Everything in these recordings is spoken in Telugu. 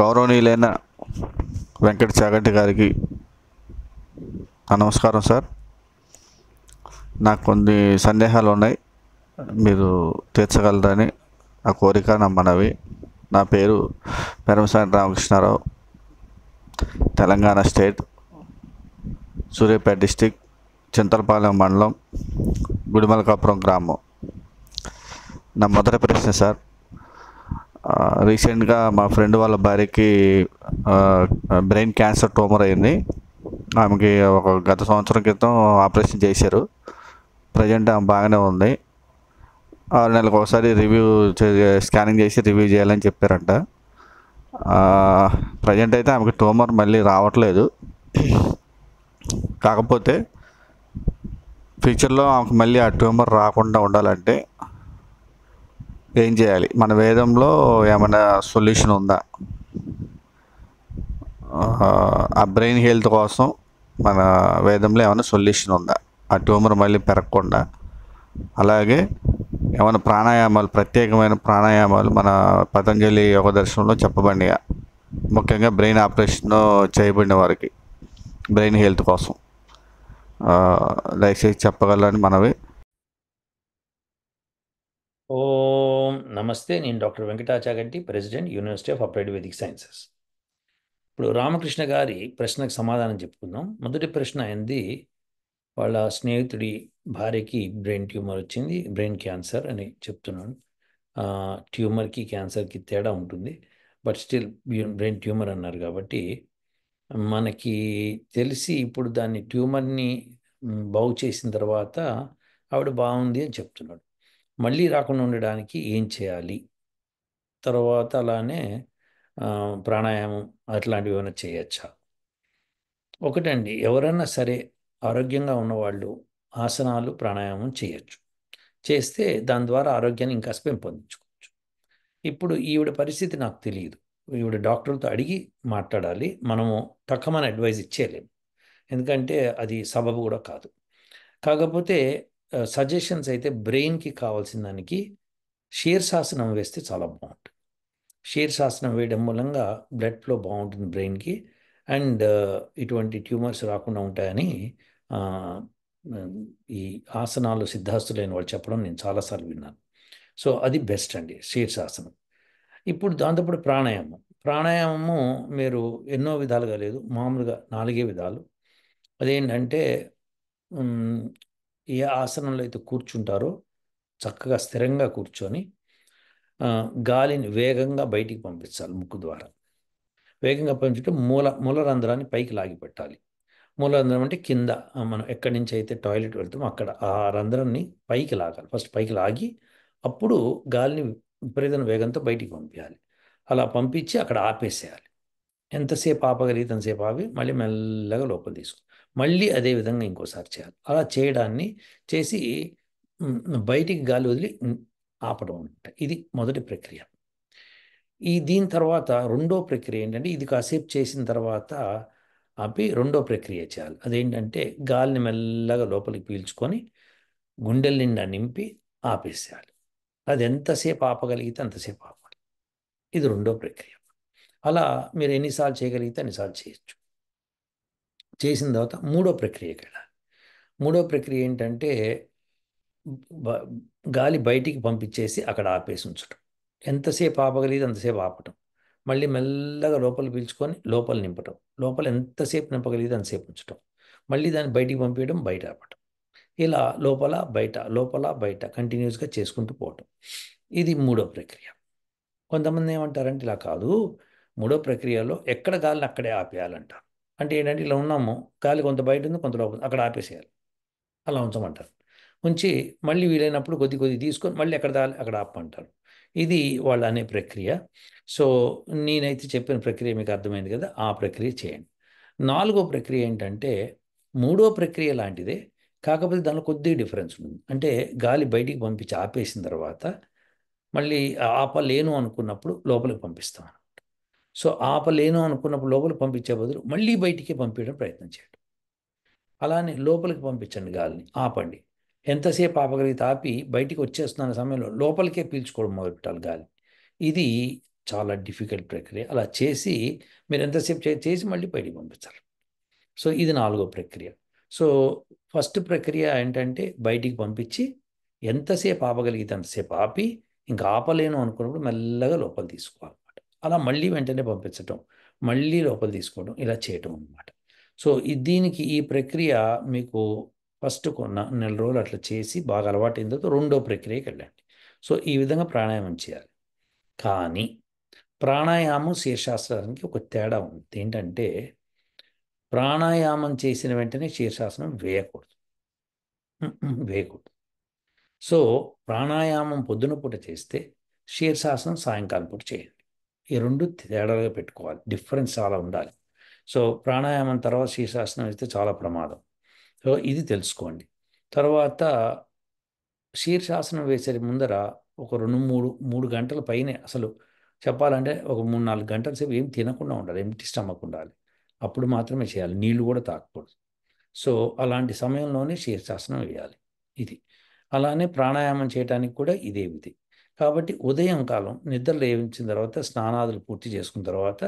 గౌరవనీయులైన వెంకట చాగంటి గారికి నమస్కారం సార్ నాకు కొన్ని సందేహాలు ఉన్నాయి మీరు తీర్చగలరని నా కోరిక నా మనవి నా పేరు పెరమసాని రామకృష్ణారావు తెలంగాణ స్టేట్ సూర్యాపేట డిస్టిక్ చింతలపాలెం మండలం గుడిమలకాపురం గ్రామం నా మొదటి ప్రశ్న సార్ రీసెంట్గా మా ఫ్రెండ్ వాళ్ళ భార్యకి బ్రెయిన్ క్యాన్సర్ ట్యూమర్ అయింది ఆమెకి ఒక గత సంవత్సరం క్రితం ఆపరేషన్ చేశారు ప్రజెంట్ ఆమె బాగానే ఉంది ఆరు నెలలకు ఒకసారి రివ్యూ స్కానింగ్ చేసి రివ్యూ చేయాలని చెప్పారంట ప్రజెంట్ అయితే ఆమెకి ట్యూమర్ మళ్ళీ రావట్లేదు కాకపోతే ఫ్యూచర్లో ఆమెకు మళ్ళీ ఆ ట్యూమర్ రాకుండా ఉండాలంటే ఏం చేయాలి మన వేదంలో ఏమైనా సొల్యూషన్ ఉందా ఆ బ్రెయిన్ హెల్త్ కోసం మన వేదంలో ఏమైనా సొల్యూషన్ ఉందా ఆ ట్యూమర్ మళ్ళీ పెరగకుండా అలాగే ఏమైనా ప్రాణాయామాలు ప్రత్యేకమైన ప్రాణాయామాలు మన పతంజలి యోగ దర్శనంలో చెప్పబడినయా ముఖ్యంగా బ్రెయిన్ ఆపరేషన్ చేయబడిన వారికి బ్రెయిన్ హెల్త్ కోసం దయచేసి చెప్పగలని మనవి ఓం నమస్తే నేను doctor Venkatachaganti president university of applied Vedic sciences ఇప్పుడు రామకృష్ణ గారి ప్రశ్నకు సమాధానం చెప్పుకుందాం మొదటి ప్రశ్న అయింది వాళ్ళ స్నేహితుడి భార్యకి బ్రెయిన్ ట్యూమర్ వచ్చింది బ్రెయిన్ క్యాన్సర్ అని చెప్తున్నాను ట్యూమర్కి క్యాన్సర్కి తేడా ఉంటుంది బట్ స్టిల్ బ్రెయిన్ ట్యూమర్ అన్నారు కాబట్టి మనకి తెలిసి ఇప్పుడు దాన్ని ట్యూమర్ని బాగు చేసిన తర్వాత ఆవిడ బాగుంది అని చెప్తున్నాడు మళ్ళీ రాకుండా ఉండడానికి ఏం చేయాలి తర్వాత అలానే ప్రాణాయామం అట్లాంటివి ఏమైనా చేయొచ్చా ఒకటండి ఎవరైనా సరే ఆరోగ్యంగా ఉన్నవాళ్ళు ఆసనాలు ప్రాణాయామం చేయొచ్చు చేస్తే దాని ద్వారా ఆరోగ్యాన్ని ఇంకా పెంపొందించుకోవచ్చు ఇప్పుడు ఈవిడ పరిస్థితి నాకు తెలియదు ఈవిడ డాక్టర్తో అడిగి మాట్లాడాలి మనము తక్కువని అడ్వైజ్ ఇచ్చేయలేము ఎందుకంటే అది సబబు కూడా కాదు కాకపోతే సజెషన్స్ అయితే బ్రెయిన్కి కావాల్సిన దానికి శీర్షాసనం వేస్తే చాలా బాగుంటుంది శీర్షాసనం వేయడం మూలంగా బ్లడ్ ఫ్లో బాగుంటుంది బ్రెయిన్కి అండ్ ఇటువంటి ట్యూమర్స్ రాకుండా ఉంటాయని ఈ ఆసనాలు సిద్ధాస్తులైన వాళ్ళు చెప్పడం నేను చాలాసార్లు విన్నాను సో అది బెస్ట్ అండి శీర్షాసనం ఇప్పుడు దాంతోపాటు ప్రాణాయామం ప్రాణాయామము మీరు ఎన్నో విధాలుగా లేదు మామూలుగా నాలుగే విధాలు అదేంటంటే ఏ ఆసనంలో అయితే కూర్చుంటారో చక్కగా స్థిరంగా కూర్చొని గాలిని వేగంగా బయటికి పంపించాలి ముక్కు ద్వారా వేగంగా పంపించుకుంటే మూల మూల రంధ్రాన్ని పైకి లాగి పెట్టాలి రంధ్రం అంటే కింద మనం ఎక్కడి నుంచి అయితే టాయిలెట్ వెళ్తామో అక్కడ ఆ రంధ్రాన్ని పైకి లాగాలి ఫస్ట్ పైకి లాగి అప్పుడు గాలిని విపరీతం వేగంతో బయటికి పంపించాలి అలా పంపించి అక్కడ ఆపేసేయాలి ఎంతసేపు ఆపగలిగితే అంతసేపు ఆపి మళ్ళీ మెల్లగా లోపల తీసుకుంటాం మళ్ళీ అదే విధంగా ఇంకోసారి చేయాలి అలా చేయడాన్ని చేసి బయటికి గాలి వదిలి ఆపడం అనమాట ఇది మొదటి ప్రక్రియ ఈ దీని తర్వాత రెండో ప్రక్రియ ఏంటంటే ఇది కాసేపు చేసిన తర్వాత ఆపి రెండో ప్రక్రియ చేయాలి అదేంటంటే గాలిని మెల్లగా లోపలికి పీల్చుకొని గుండెల నిండా నింపి ఆపేసేయాలి అది ఎంతసేపు ఆపగలిగితే అంతసేపు ఆపాలి ఇది రెండో ప్రక్రియ అలా మీరు ఎన్నిసార్లు చేయగలిగితే అన్నిసార్లు చేయొచ్చు చేసిన తర్వాత మూడో ప్రక్రియకి వెళ్ళాలి మూడో ప్రక్రియ ఏంటంటే గాలి బయటికి పంపించేసి అక్కడ ఆపేసి ఉంచడం ఎంతసేపు ఆపగలిగితే అంతసేపు ఆపటం మళ్ళీ మెల్లగా లోపల పీల్చుకొని లోపల నింపటం లోపల ఎంతసేపు నింపగలిగితే అంతసేపు ఉంచటం మళ్ళీ దాన్ని బయటికి పంపించడం బయట ఆపటం ఇలా లోపల బయట లోపల బయట కంటిన్యూస్గా చేసుకుంటూ పోవటం ఇది మూడో ప్రక్రియ కొంతమంది ఏమంటారంటే ఇలా కాదు మూడో ప్రక్రియలో ఎక్కడ గాలిని అక్కడే ఆపేయాలంటారు అంటే ఏంటంటే ఇలా ఉన్నాము గాలి కొంత బయట ఉంది కొంత లోపల అక్కడ ఆపేసేయాలి అలా ఉంచమంటారు ఉంచి మళ్ళీ వీలైనప్పుడు కొద్ది కొద్ది తీసుకొని మళ్ళీ ఎక్కడ దాలి అక్కడ ఆపమంటారు ఇది వాళ్ళు అనే ప్రక్రియ సో నేనైతే చెప్పిన ప్రక్రియ మీకు అర్థమైంది కదా ఆ ప్రక్రియ చేయండి నాలుగో ప్రక్రియ ఏంటంటే మూడో ప్రక్రియ లాంటిదే కాకపోతే దానిలో కొద్ది డిఫరెన్స్ ఉంది అంటే గాలి బయటికి పంపించి ఆపేసిన తర్వాత మళ్ళీ ఆపలేను అనుకున్నప్పుడు లోపలికి పంపిస్తాం సో ఆపలేను అనుకున్నప్పుడు లోపల పంపించే బదులు మళ్ళీ బయటికి పంపించడం ప్రయత్నం చేయండి అలానే లోపలికి పంపించండి గాలిని ఆపండి ఎంతసేపు ఆపగలిగితే ఆపి బయటికి వచ్చేస్తున్న సమయంలో లోపలికే పీల్చుకోవడం మొదలుపెట్టాలి గాలి ఇది చాలా డిఫికల్ట్ ప్రక్రియ అలా చేసి మీరు ఎంతసేపు చేసి మళ్ళీ బయటికి పంపించాలి సో ఇది నాలుగో ప్రక్రియ సో ఫస్ట్ ప్రక్రియ ఏంటంటే బయటికి పంపించి ఎంతసేపు ఆపగలిగితే అంతసేపు ఆపి ఇంకా ఆపలేను అనుకున్నప్పుడు మెల్లగా లోపల తీసుకోవాలి అలా మళ్ళీ వెంటనే పంపించటం మళ్ళీ లోపల తీసుకోవడం ఇలా చేయటం అనమాట సో దీనికి ఈ ప్రక్రియ మీకు ఫస్ట్ కొన్న నెల రోజులు అట్లా చేసి బాగా అలవాటు అయిన తర్వాత రెండో ప్రక్రియకి వెళ్ళండి సో ఈ విధంగా ప్రాణాయామం చేయాలి కానీ ప్రాణాయామం శీర్షాసనానికి ఒక తేడా ఉంది ఏంటంటే ప్రాణాయామం చేసిన వెంటనే శీర్షాసనం వేయకూడదు వేయకూడదు సో ప్రాణాయామం పొద్దున పూట చేస్తే శీర్షాసనం సాయంకాలం పూట చేయాలి ఈ రెండు తేడాలుగా పెట్టుకోవాలి డిఫరెన్స్ చాలా ఉండాలి సో ప్రాణాయామం తర్వాత శీర్షాసనం అయితే చాలా ప్రమాదం సో ఇది తెలుసుకోండి తర్వాత శీర్షాసనం వేసే ముందర ఒక రెండు మూడు మూడు గంటల పైనే అసలు చెప్పాలంటే ఒక మూడు నాలుగు గంటల సేపు ఏం తినకుండా ఉండాలి ఎంటి స్టమక్ ఉండాలి అప్పుడు మాత్రమే చేయాలి నీళ్లు కూడా తాకూడదు సో అలాంటి సమయంలోనే శీర్షాసనం వేయాలి ఇది అలానే ప్రాణాయామం చేయడానికి కూడా ఇదే విధి కాబట్టి ఉదయం కాలం నిద్ర లేవించిన తర్వాత స్నానాదులు పూర్తి చేసుకున్న తర్వాత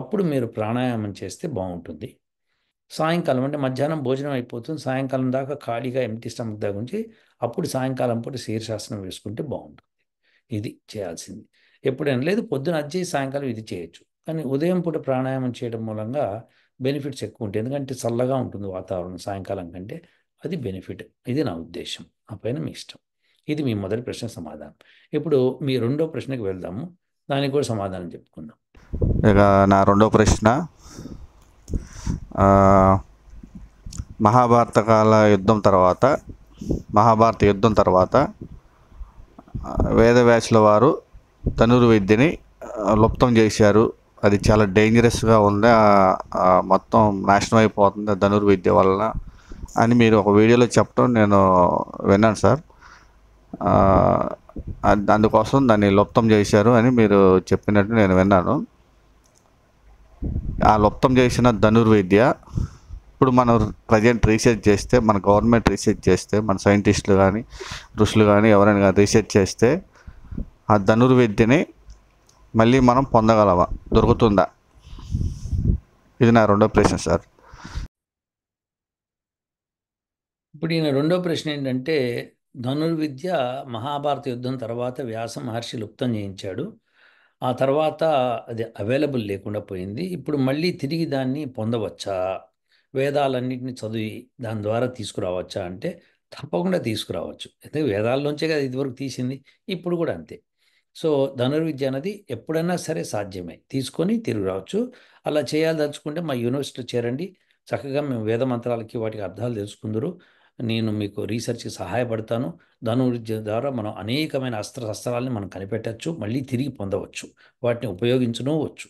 అప్పుడు మీరు ప్రాణాయామం చేస్తే బాగుంటుంది సాయంకాలం అంటే మధ్యాహ్నం భోజనం అయిపోతుంది సాయంకాలం దాకా ఖాళీగా ఎంటి స్టమక్ దాకా ఉంచి అప్పుడు సాయంకాలం పూట శీర్షాసనం వేసుకుంటే బాగుంటుంది ఇది చేయాల్సింది ఎప్పుడైనా లేదు పొద్దున అజ్జే సాయంకాలం ఇది చేయొచ్చు కానీ ఉదయం పూట ప్రాణాయామం చేయడం మూలంగా బెనిఫిట్స్ ఎక్కువ ఉంటాయి ఎందుకంటే చల్లగా ఉంటుంది వాతావరణం సాయంకాలం కంటే అది బెనిఫిట్ ఇది నా ఉద్దేశం ఆ పైన మీ ఇష్టం ఇది మీ మొదటి ప్రశ్న సమాధానం ఇప్పుడు మీ రెండో ప్రశ్నకు వెళ్దాము దానికి కూడా సమాధానం చెప్పుకుందాం ఇక నా రెండో ప్రశ్న మహాభారత కాల యుద్ధం తర్వాత మహాభారత యుద్ధం తర్వాత వేదవ్యాసుల వారు తనూరు విద్యని లుప్తం చేశారు అది చాలా డేంజరస్గా ఉంది మొత్తం నాశనం అయిపోతుంది ధనుర్విద్య వలన అని మీరు ఒక వీడియోలో చెప్పడం నేను విన్నాను సార్ అందుకోసం దాన్ని లుప్తం చేశారు అని మీరు చెప్పినట్టు నేను విన్నాను ఆ లుప్తం చేసిన ధనుర్విద్య ఇప్పుడు మనం ప్రజెంట్ రీసెర్చ్ చేస్తే మన గవర్నమెంట్ రీసెర్చ్ చేస్తే మన సైంటిస్టులు కానీ ఋషులు కానీ ఎవరైనా కానీ రీసెర్చ్ చేస్తే ఆ ధనుర్విద్యని మళ్ళీ మనం పొందగలవా దొరుకుతుందా ఇది నా రెండో ప్రశ్న సార్ ఇప్పుడు ఈయన రెండో ప్రశ్న ఏంటంటే ధనుర్విద్య మహాభారత యుద్ధం తర్వాత వ్యాస మహర్షి లుప్తం చేయించాడు ఆ తర్వాత అది అవైలబుల్ లేకుండా పోయింది ఇప్పుడు మళ్ళీ తిరిగి దాన్ని పొందవచ్చా వేదాలన్నింటినీ చదివి దాని ద్వారా తీసుకురావచ్చా అంటే తప్పకుండా తీసుకురావచ్చు అయితే వేదాల్లోంచే కదా ఇదివరకు తీసింది ఇప్పుడు కూడా అంతే సో ధనుర్విద్య అనేది ఎప్పుడైనా సరే సాధ్యమే తీసుకొని తిరిగి రావచ్చు అలా చేయాలి తలుచుకుంటే మా యూనివర్సిటీలో చేరండి చక్కగా మేము వేద మంత్రాలకి వాటికి అర్థాలు తెలుసుకుందరు నేను మీకు రీసెర్చ్కి సహాయపడతాను దాని ద్వారా మనం అనేకమైన అస్త్ర శస్త్రాలని మనం కనిపెట్టచ్చు మళ్ళీ తిరిగి పొందవచ్చు వాటిని వచ్చు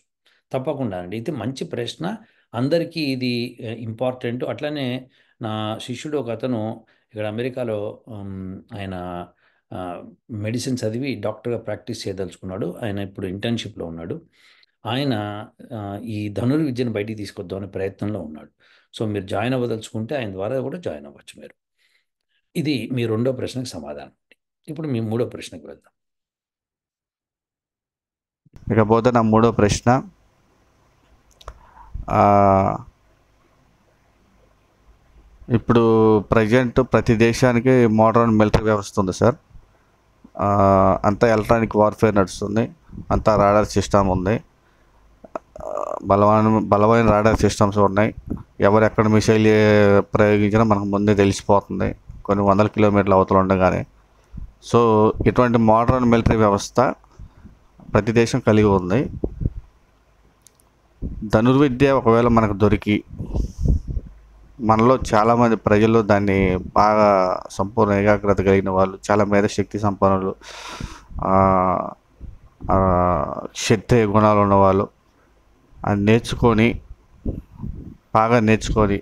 తప్పకుండా అండి అయితే మంచి ప్రశ్న అందరికీ ఇది ఇంపార్టెంట్ అట్లనే నా శిష్యుడు ఒక అతను ఇక్కడ అమెరికాలో ఆయన మెడిసిన్ చదివి డాక్టర్గా ప్రాక్టీస్ చేయదలుచుకున్నాడు ఆయన ఇప్పుడు ఇంటర్న్షిప్లో ఉన్నాడు ఆయన ఈ ధనుర్విద్యను బయటికి తీసుకొద్దామనే ప్రయత్నంలో ఉన్నాడు సో మీరు జాయిన్ అవ్వదలుచుకుంటే ఆయన ద్వారా కూడా జాయిన్ అవ్వచ్చు మీరు ఇది మీ రెండో ప్రశ్నకు సమాధానం ఇప్పుడు మీ మూడో ప్రశ్నకు వెళ్దాం ఇకపోతే నా మూడో ప్రశ్న ఇప్పుడు ప్రజెంట్ ప్రతి దేశానికి మోడర్న్ మిలిటరీ వ్యవస్థ ఉంది సార్ అంతా ఎలక్ట్రానిక్ వార్ఫేర్ నడుస్తుంది అంతా రాడార్ సిస్టమ్ ఉంది బలమైన బలమైన రాడార్ సిస్టమ్స్ ఉన్నాయి ఎవరు ఎక్కడ మిసైల్ ప్రయోగించినా మనకు ముందే తెలిసిపోతుంది కొన్ని వందల కిలోమీటర్లు అవతల ఉండగానే సో ఇటువంటి మోడర్న్ మిలిటరీ వ్యవస్థ ప్రతి దేశం కలిగి ఉంది ధనుర్విద్య ఒకవేళ మనకు దొరికి మనలో చాలామంది ప్రజలు దాన్ని బాగా సంపూర్ణ ఏకాగ్రత కలిగిన వాళ్ళు చాలా మేధ శక్తి సంపన్నులు క్షత్రియ గుణాలు ఉన్నవాళ్ళు అది నేర్చుకొని బాగా నేర్చుకొని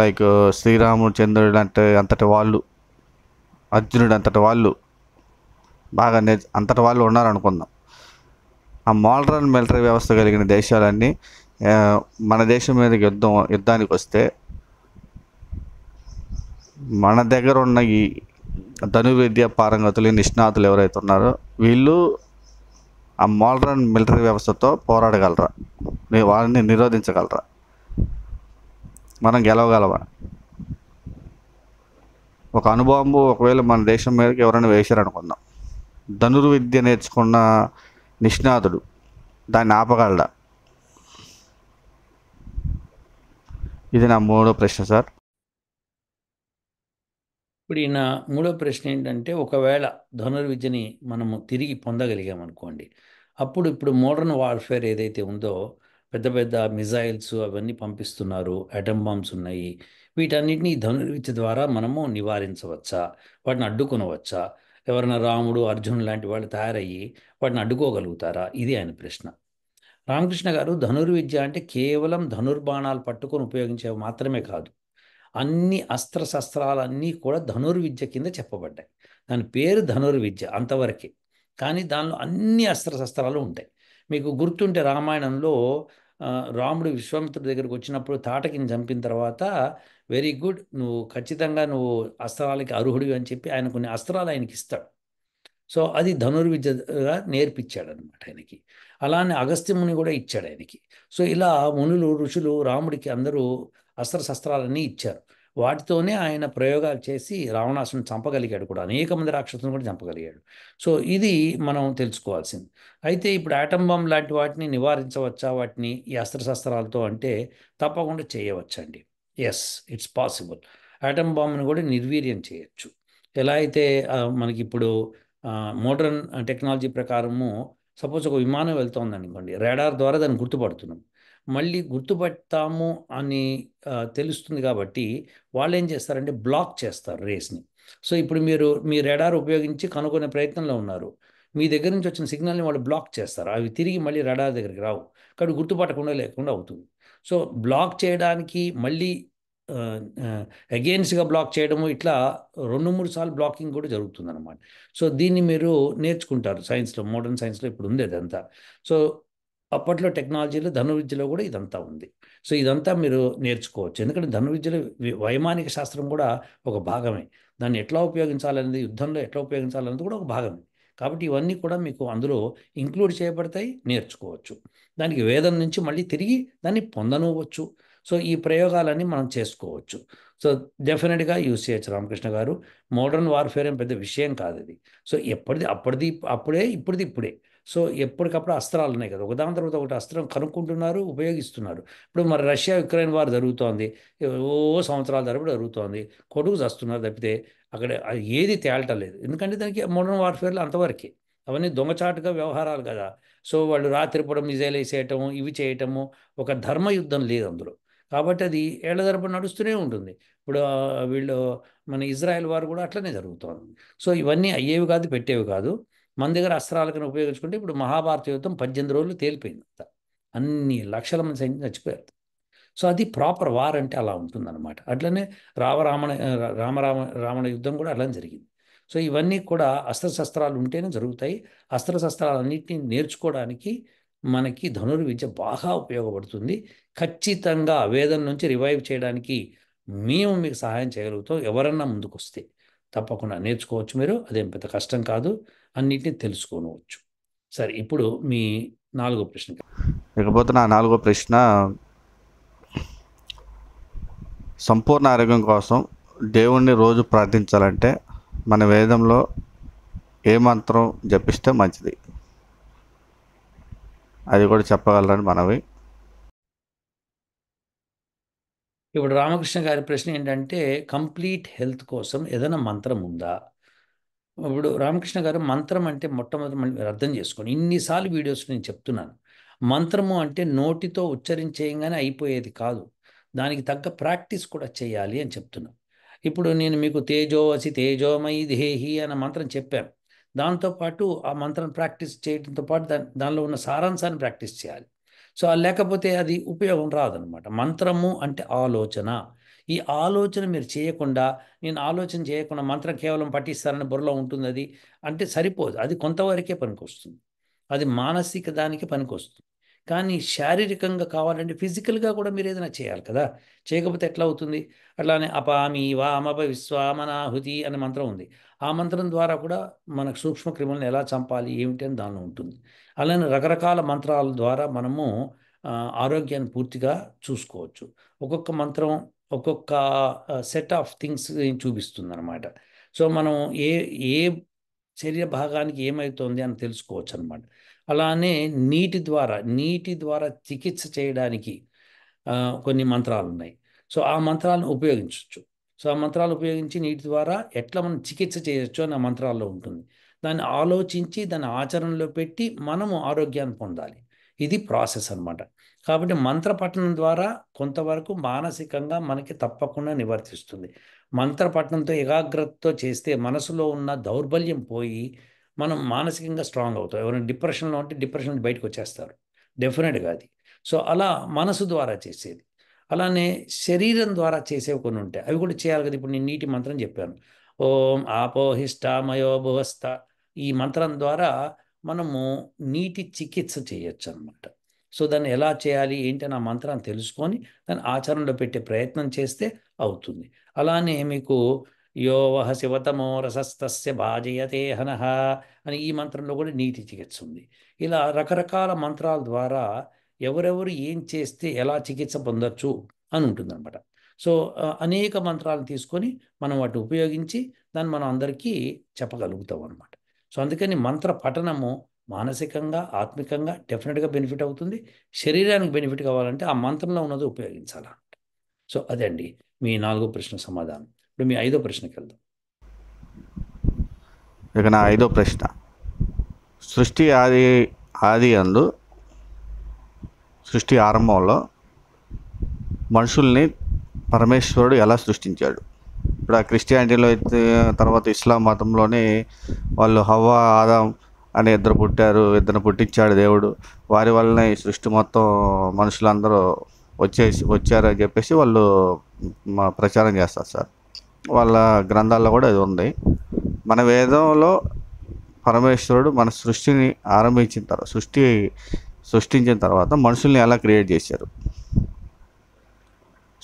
లైక్ శ్రీరాముడు చంద్రుడు అంటే అంతటి వాళ్ళు అర్జునుడు అంతటి వాళ్ళు బాగా నే అంతటి వాళ్ళు ఉన్నారనుకుందాం ఆ మోడ్రన్ మిలిటరీ వ్యవస్థ కలిగిన దేశాలన్నీ మన దేశం మీద యుద్ధం యుద్ధానికి వస్తే మన దగ్గర ఉన్న ఈ ధనుర్విద్య పారంగతులు నిష్ణాతులు ఎవరైతే ఉన్నారో వీళ్ళు ఆ మోడ్రన్ మిలిటరీ వ్యవస్థతో పోరాడగలరా వారిని నిరోధించగలరా మనం గెలవగలవా ఒక అనుభవం ఒకవేళ మన దేశం మీదకి ఎవరైనా వేశారనుకుందాం ధనుర్విద్య నేర్చుకున్న నిష్ణాతుడు దాన్ని ఆపగలడా ఇది నా మూడో ప్రశ్న సార్ ఇప్పుడు ఈయన మూడో ప్రశ్న ఏంటంటే ఒకవేళ ధనుర్విద్యని మనము తిరిగి పొందగలిగామనుకోండి అప్పుడు ఇప్పుడు మోడర్న్ వార్ఫేర్ ఏదైతే ఉందో పెద్ద పెద్ద మిజైల్స్ అవన్నీ పంపిస్తున్నారు అటమ్ బాంబ్స్ ఉన్నాయి వీటన్నిటిని ధనుర్విద్య ద్వారా మనము నివారించవచ్చా వాటిని అడ్డుకునవచ్చా ఎవరైనా రాముడు అర్జునుడు లాంటి వాళ్ళు తయారయ్యి వాటిని అడ్డుకోగలుగుతారా ఇది ఆయన ప్రశ్న రామకృష్ణ గారు ధనుర్విద్య అంటే కేవలం ధనుర్బాణాలు పట్టుకొని ఉపయోగించేవి మాత్రమే కాదు అన్ని అస్త్ర శస్త్రాలన్నీ కూడా ధనుర్విద్య కింద చెప్పబడ్డాయి దాని పేరు ధనుర్విద్య అంతవరకే కానీ దానిలో అన్ని అస్త్ర శస్త్రాలు ఉంటాయి మీకు గుర్తుంటే రామాయణంలో రాముడు విశ్వామిత్రుడి దగ్గరకు వచ్చినప్పుడు తాటకిని చంపిన తర్వాత వెరీ గుడ్ నువ్వు ఖచ్చితంగా నువ్వు అస్త్రాలకి అర్హుడివి అని చెప్పి ఆయన కొన్ని అస్త్రాలు ఆయనకి ఇస్తాడు సో అది ధనుర్విద్యగా నేర్పించాడు అనమాట ఆయనకి అలానే అగస్త్యముని కూడా ఇచ్చాడు ఆయనకి సో ఇలా మునులు ఋషులు రాముడికి అందరూ అస్త్రశస్త్రాలన్నీ ఇచ్చారు వాటితోనే ఆయన ప్రయోగాలు చేసి రావణాసుని చంపగలిగాడు కూడా అనేక మంది రాక్షసులను కూడా చంపగలిగాడు సో ఇది మనం తెలుసుకోవాల్సింది అయితే ఇప్పుడు ఆటం బాంబ్ లాంటి వాటిని నివారించవచ్చా వాటిని ఈ అస్త్రశస్త్రాలతో అంటే తప్పకుండా చేయవచ్చండి ఎస్ ఇట్స్ పాసిబుల్ ఆటం కూడా నిర్వీర్యం చేయొచ్చు ఎలా అయితే మనకి ఇప్పుడు మోడర్న్ టెక్నాలజీ ప్రకారము సపోజ్ ఒక విమానం వెళ్తోంది అనుకోండి రాడార్ ద్వారా దాన్ని గుర్తుపడుతున్నాం మళ్ళీ గుర్తుపడతాము అని తెలుస్తుంది కాబట్టి వాళ్ళు ఏం చేస్తారంటే బ్లాక్ చేస్తారు రేస్ని సో ఇప్పుడు మీరు మీ రెడార్ ఉపయోగించి కనుగొనే ప్రయత్నంలో ఉన్నారు మీ దగ్గర నుంచి వచ్చిన సిగ్నల్ని వాళ్ళు బ్లాక్ చేస్తారు అవి తిరిగి మళ్ళీ రెడార్ దగ్గరికి రావు కాబట్టి గుర్తుపట్టకుండా లేకుండా అవుతుంది సో బ్లాక్ చేయడానికి మళ్ళీ అగెయిన్స్గా బ్లాక్ చేయడము ఇట్లా రెండు మూడు సార్లు బ్లాకింగ్ కూడా జరుగుతుంది అనమాట సో దీన్ని మీరు నేర్చుకుంటారు సైన్స్లో మోడర్న్ సైన్స్లో ఇప్పుడు ఉంది అదంతా సో అప్పట్లో టెక్నాలజీలో ధనుర్విద్యలో కూడా ఇదంతా ఉంది సో ఇదంతా మీరు నేర్చుకోవచ్చు ఎందుకంటే ధనుర్విద్యలో వైమానిక శాస్త్రం కూడా ఒక భాగమే దాన్ని ఎట్లా ఉపయోగించాలనేది యుద్ధంలో ఎట్లా ఉపయోగించాలనేది కూడా ఒక భాగమే కాబట్టి ఇవన్నీ కూడా మీకు అందులో ఇంక్లూడ్ చేయబడతాయి నేర్చుకోవచ్చు దానికి వేదం నుంచి మళ్ళీ తిరిగి దాన్ని పొందనవచ్చు సో ఈ ప్రయోగాలన్నీ మనం చేసుకోవచ్చు సో డెఫినెట్గా యూసీహెచ్ రామకృష్ణ గారు మోడర్న్ వార్ఫేర్ అని పెద్ద విషయం కాదు అది సో ఎప్పటిది అప్పటిది అప్పుడే ఇప్పటిది ఇప్పుడే సో ఎప్పటికప్పుడు అస్త్రాలు ఉన్నాయి కదా ఒకదాని తర్వాత ఒకటి అస్త్రం కనుక్కుంటున్నారు ఉపయోగిస్తున్నారు ఇప్పుడు మరి రష్యా యుక్రెయిన్ వారు జరుగుతోంది ఓ సంవత్సరాల తరబడి జరుగుతోంది కొడుకు చస్తున్నారు తప్పితే అక్కడ ఏది లేదు ఎందుకంటే దానికి మోడర్న్ వార్ఫేర్లు అంతవరకే అవన్నీ దొంగచాటుగా వ్యవహారాలు కదా సో వాళ్ళు రాత్రిపూట మిజైల్ వేసేయటము ఇవి చేయటము ఒక ధర్మ యుద్ధం లేదు అందులో కాబట్టి అది ఏళ్ల తరపున నడుస్తూనే ఉంటుంది ఇప్పుడు వీళ్ళు మన ఇజ్రాయెల్ వారు కూడా అట్లనే జరుగుతుంది సో ఇవన్నీ అయ్యేవి కాదు పెట్టేవి కాదు మన దగ్గర అస్త్రాలకు ఉపయోగించుకుంటే ఇప్పుడు మహాభారత యుద్ధం పద్దెనిమిది రోజులు తేలిపోయింది అంత అన్ని లక్షల మంది సైన్యం చచ్చిపోయారు సో అది ప్రాపర్ వార్ అంటే అలా ఉంటుందన్నమాట అట్లనే రామరామణ రామరామ రావణ యుద్ధం కూడా అలానే జరిగింది సో ఇవన్నీ కూడా అస్త్రశస్త్రాలు ఉంటేనే జరుగుతాయి అస్త్రశస్త్రాలన్నింటినీ నేర్చుకోవడానికి మనకి ధనుర్విద్య బాగా ఉపయోగపడుతుంది ఖచ్చితంగా వేదం నుంచి రివైవ్ చేయడానికి మేము మీకు సహాయం చేయగలుగుతాం ఎవరన్నా ముందుకు వస్తే తప్పకుండా నేర్చుకోవచ్చు మీరు అదేం పెద్ద కష్టం కాదు అన్నిటిని తెలుసుకోనవచ్చు సరే ఇప్పుడు మీ నాలుగో ప్రశ్న ఇకపోతే నా నాలుగో ప్రశ్న సంపూర్ణ ఆరోగ్యం కోసం దేవుణ్ణి రోజు ప్రార్థించాలంటే మన వేదంలో ఏ మంత్రం జపిస్తే మంచిది అది కూడా చెప్పగలరని మనవి ఇప్పుడు రామకృష్ణ గారి ప్రశ్న ఏంటంటే కంప్లీట్ హెల్త్ కోసం ఏదైనా మంత్రం ఉందా ఇప్పుడు రామకృష్ణ గారు మంత్రం అంటే మొట్టమొదటి మీరు అర్థం చేసుకోండి ఇన్నిసార్లు వీడియోస్ నేను చెప్తున్నాను మంత్రము అంటే నోటితో ఉచ్చరించేయంగానే అయిపోయేది కాదు దానికి తగ్గ ప్రాక్టీస్ కూడా చేయాలి అని చెప్తున్నాను ఇప్పుడు నేను మీకు తేజోవసి తేజోమై దేహి అన్న మంత్రం చెప్పాను దాంతోపాటు ఆ మంత్రం ప్రాక్టీస్ చేయడంతో పాటు దాని దానిలో ఉన్న సారాంశాన్ని ప్రాక్టీస్ చేయాలి సో లేకపోతే అది ఉపయోగం రాదనమాట మంత్రము అంటే ఆలోచన ఈ ఆలోచన మీరు చేయకుండా నేను ఆలోచన చేయకుండా మంత్రం కేవలం పఠిస్తారని బుర్రలో ఉంటుంది అది అంటే సరిపోదు అది కొంతవరకే పనికొస్తుంది అది మానసిక దానికి పనికొస్తుంది కానీ శారీరకంగా కావాలంటే ఫిజికల్గా కూడా మీరు ఏదైనా చేయాలి కదా చేయకపోతే ఎట్లా అవుతుంది అట్లానే అపామి వామప విశ్వామనాహుతి అనే మంత్రం ఉంది ఆ మంత్రం ద్వారా కూడా మనకు సూక్ష్మ క్రిములను ఎలా చంపాలి ఏమిటి అని దానిలో ఉంటుంది అలానే రకరకాల మంత్రాల ద్వారా మనము ఆరోగ్యాన్ని పూర్తిగా చూసుకోవచ్చు ఒక్కొక్క మంత్రం ఒక్కొక్క సెట్ ఆఫ్ థింగ్స్ చూపిస్తుంది అనమాట సో మనం ఏ ఏ శరీర భాగానికి ఏమవుతుంది అని తెలుసుకోవచ్చు అనమాట అలానే నీటి ద్వారా నీటి ద్వారా చికిత్స చేయడానికి కొన్ని మంత్రాలు ఉన్నాయి సో ఆ మంత్రాలను ఉపయోగించవచ్చు సో ఆ మంత్రాలు ఉపయోగించి నీటి ద్వారా ఎట్లా మనం చికిత్స చేయవచ్చు అని ఆ మంత్రాల్లో ఉంటుంది దాన్ని ఆలోచించి దాన్ని ఆచరణలో పెట్టి మనము ఆరోగ్యాన్ని పొందాలి ఇది ప్రాసెస్ అనమాట కాబట్టి మంత్రపఠనం ద్వారా కొంతవరకు మానసికంగా మనకి తప్పకుండా నివర్తిస్తుంది మంత్రపఠనంతో ఏకాగ్రతతో చేస్తే మనసులో ఉన్న దౌర్బల్యం పోయి మనం మానసికంగా స్ట్రాంగ్ అవుతాం ఎవరైనా డిప్రెషన్లో ఉంటే డిప్రెషన్ బయటకు వచ్చేస్తారు డెఫినెట్గా అది సో అలా మనసు ద్వారా చేసేది అలానే శరీరం ద్వారా చేసేవి కొన్ని ఉంటాయి అవి కూడా చేయాలి కదా ఇప్పుడు నేను నీటి మంత్రం చెప్పాను ఓం మయోభవస్థ ఈ మంత్రం ద్వారా మనము నీటి చికిత్స చేయొచ్చు అనమాట సో దాన్ని ఎలా చేయాలి ఏంటి నా మంత్రాన్ని తెలుసుకొని దాన్ని ఆచరణలో పెట్టే ప్రయత్నం చేస్తే అవుతుంది అలానే మీకు యోవహ శివతమో రసస్తస్య భాజయతే హనహ అని ఈ మంత్రంలో కూడా నీతి చికిత్స ఉంది ఇలా రకరకాల మంత్రాల ద్వారా ఎవరెవరు ఏం చేస్తే ఎలా చికిత్స పొందొచ్చు అని ఉంటుందన్నమాట సో అనేక మంత్రాలు తీసుకొని మనం వాటిని ఉపయోగించి దాన్ని మనం అందరికీ చెప్పగలుగుతాం అనమాట సో అందుకని మంత్ర పఠనము మానసికంగా ఆత్మికంగా డెఫినెట్గా బెనిఫిట్ అవుతుంది శరీరానికి బెనిఫిట్ కావాలంటే ఆ మంత్రంలో ఉన్నది ఉపయోగించాలా సో అదే అండి మీ నాలుగో ప్రశ్న సమాధానం ఇప్పుడు మీ ఐదో ప్రశ్నకి వెళ్దాం ఇక నా ఐదో ప్రశ్న సృష్టి ఆది ఆది అందు సృష్టి ఆరంభంలో మనుషుల్ని పరమేశ్వరుడు ఎలా సృష్టించాడు ఇప్పుడు ఆ క్రిస్టియానిటీలో అయితే తర్వాత ఇస్లాం మతంలోనే వాళ్ళు హవ్వ ఆదాం అని ఇద్దరు పుట్టారు ఇద్దరిని పుట్టించాడు దేవుడు వారి వల్లనే ఈ సృష్టి మొత్తం మనుషులందరూ వచ్చేసి వచ్చారని చెప్పేసి వాళ్ళు ప్రచారం చేస్తారు సార్ వాళ్ళ గ్రంథాల్లో కూడా ఇది ఉంది మన వేదంలో పరమేశ్వరుడు మన సృష్టిని ఆరంభించిన తర్వాత సృష్టి సృష్టించిన తర్వాత మనుషుల్ని ఎలా క్రియేట్ చేశారు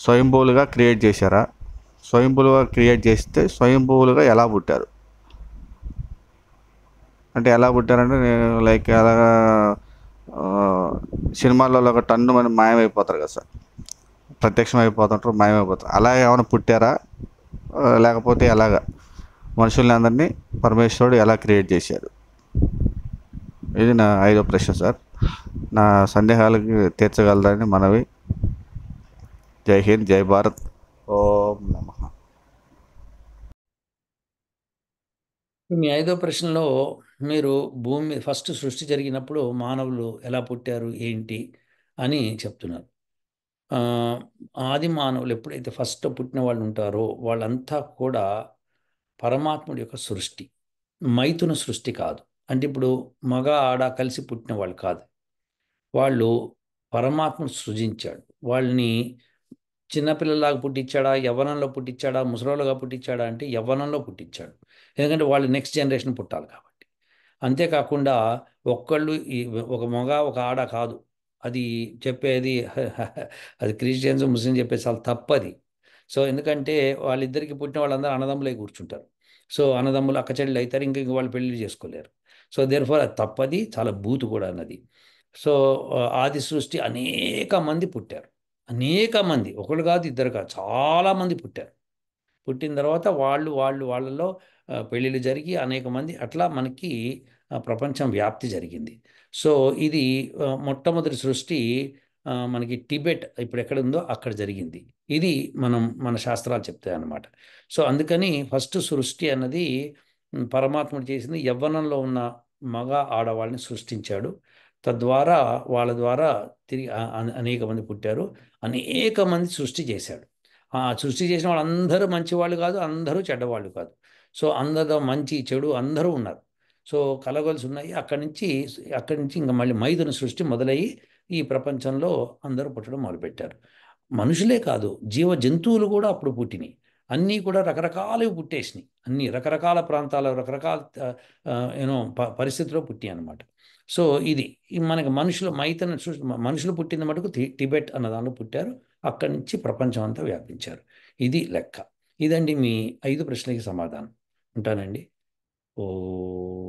స్వయంభూలుగా క్రియేట్ చేశారా స్వయంభూలుగా క్రియేట్ చేస్తే స్వయంభూలుగా ఎలా పుట్టారు అంటే ఎలా పుట్టారంటే నేను లైక్ అలాగా సినిమాల్లో ఒక టన్ను మన మాయమైపోతారు కదా సార్ ప్రత్యక్షం అయిపోతుంటారు మాయమైపోతారు అలాగే ఏమైనా పుట్టారా లేకపోతే ఎలాగా మనుషుల్ని అందరినీ పరమేశ్వరుడు ఎలా క్రియేట్ చేశారు ఇది నా ఐదో ప్రశ్న సార్ నా సందేహాలకి తీర్చగలరని మనవి జై హింద్ జై భారత్ ఓం నమ మీ ఐదో ప్రశ్నలో మీరు భూమి ఫస్ట్ సృష్టి జరిగినప్పుడు మానవులు ఎలా పుట్టారు ఏంటి అని చెప్తున్నారు ఆది మానవులు ఎప్పుడైతే ఫస్ట్ పుట్టిన వాళ్ళు ఉంటారో వాళ్ళంతా కూడా పరమాత్ముడి యొక్క సృష్టి మైతున సృష్టి కాదు అంటే ఇప్పుడు మగ ఆడ కలిసి పుట్టిన వాళ్ళు కాదు వాళ్ళు పరమాత్మను సృజించాడు వాళ్ళని చిన్నపిల్లలాగా పుట్టించాడా యవ్వనంలో పుట్టించాడా ముసలోళ్ళుగా పుట్టించాడా అంటే యవ్వనంలో పుట్టించాడు ఎందుకంటే వాళ్ళు నెక్స్ట్ జనరేషన్ పుట్టాలి కాబట్టి అంతేకాకుండా ఒక్కళ్ళు ఈ ఒక మగ ఒక ఆడ కాదు అది చెప్పేది అది క్రిస్టియన్స్ ముస్లిం చెప్పేది చాలా తప్పది సో ఎందుకంటే వాళ్ళిద్దరికి పుట్టిన వాళ్ళందరూ అన్నదమ్ములై కూర్చుంటారు సో అన్నదమ్ములు అక్క చెల్లెలు అవుతారు ఇంక ఇంక వాళ్ళు పెళ్లి చేసుకోలేరు సో దేర్ఫోర్ అది తప్పది చాలా బూత్ కూడా అన్నది సో ఆది సృష్టి అనేక మంది పుట్టారు అనేక మంది ఒకళ్ళు కాదు ఇద్దరు కాదు చాలామంది పుట్టారు పుట్టిన తర్వాత వాళ్ళు వాళ్ళు వాళ్ళలో పెళ్ళిళ్ళు జరిగి అనేక మంది అట్లా మనకి ప్రపంచం వ్యాప్తి జరిగింది సో ఇది మొట్టమొదటి సృష్టి మనకి టిబెట్ ఇప్పుడు ఎక్కడ ఉందో అక్కడ జరిగింది ఇది మనం మన శాస్త్రాలు చెప్తాయి అన్నమాట సో అందుకని ఫస్ట్ సృష్టి అన్నది పరమాత్ముడు చేసింది యవ్వనంలో ఉన్న మగ ఆడవాళ్ళని సృష్టించాడు తద్వారా వాళ్ళ ద్వారా తిరిగి అనేక మంది పుట్టారు అనేక మంది సృష్టి చేశాడు సృష్టి చేసిన వాళ్ళు అందరూ మంచివాళ్ళు కాదు అందరూ చెడ్డవాళ్ళు కాదు సో అందరూ మంచి చెడు అందరూ ఉన్నారు సో కలగొలుసు ఉన్నాయి అక్కడి నుంచి అక్కడి నుంచి ఇంకా మళ్ళీ మైదున సృష్టి మొదలయ్యి ఈ ప్రపంచంలో అందరూ పుట్టడం మొదలుపెట్టారు మనుషులే కాదు జీవ జంతువులు కూడా అప్పుడు పుట్టినాయి అన్నీ కూడా రకరకాలవి పుట్టేసినాయి అన్ని రకరకాల ప్రాంతాల రకరకాల ఏమో ప పరిస్థితిలో పుట్టినాయి అనమాట సో ఇది మనకి మనుషులు మైతన మనుషులు పుట్టింది మటుకు టిబెట్ అన్న దానిలో పుట్టారు అక్కడి నుంచి ప్రపంచం అంతా వ్యాపించారు ఇది లెక్క ఇదండి మీ ఐదు ప్రశ్నలకి సమాధానం ఉంటానండి ఓ